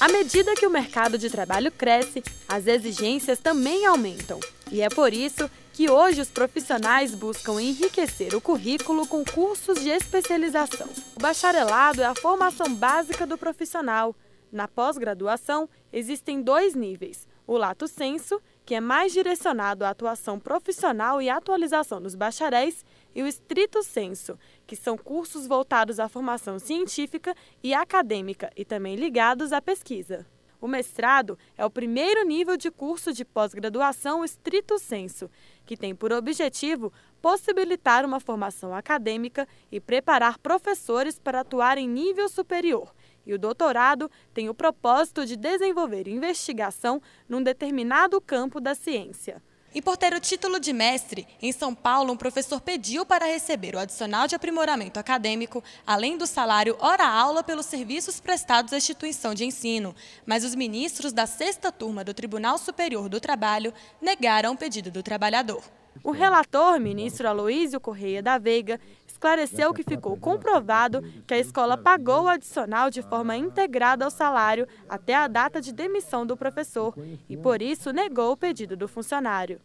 À medida que o mercado de trabalho cresce, as exigências também aumentam. E é por isso que hoje os profissionais buscam enriquecer o currículo com cursos de especialização. O bacharelado é a formação básica do profissional. Na pós-graduação, existem dois níveis: o lato senso, que é mais direcionado à atuação profissional e atualização dos bacharéis, e o estrito senso, que são cursos voltados à formação científica e acadêmica e também ligados à pesquisa. O mestrado é o primeiro nível de curso de pós-graduação estrito senso, que tem por objetivo possibilitar uma formação acadêmica e preparar professores para atuar em nível superior. E o doutorado tem o propósito de desenvolver investigação num determinado campo da ciência. E por ter o título de mestre, em São Paulo, um professor pediu para receber o adicional de aprimoramento acadêmico, além do salário hora-aula pelos serviços prestados à instituição de ensino. Mas os ministros da sexta turma do Tribunal Superior do Trabalho negaram o pedido do trabalhador. O relator, ministro Aloísio Correia da Veiga, esclareceu que ficou comprovado que a escola pagou o adicional de forma integrada ao salário até a data de demissão do professor e, por isso, negou o pedido do funcionário.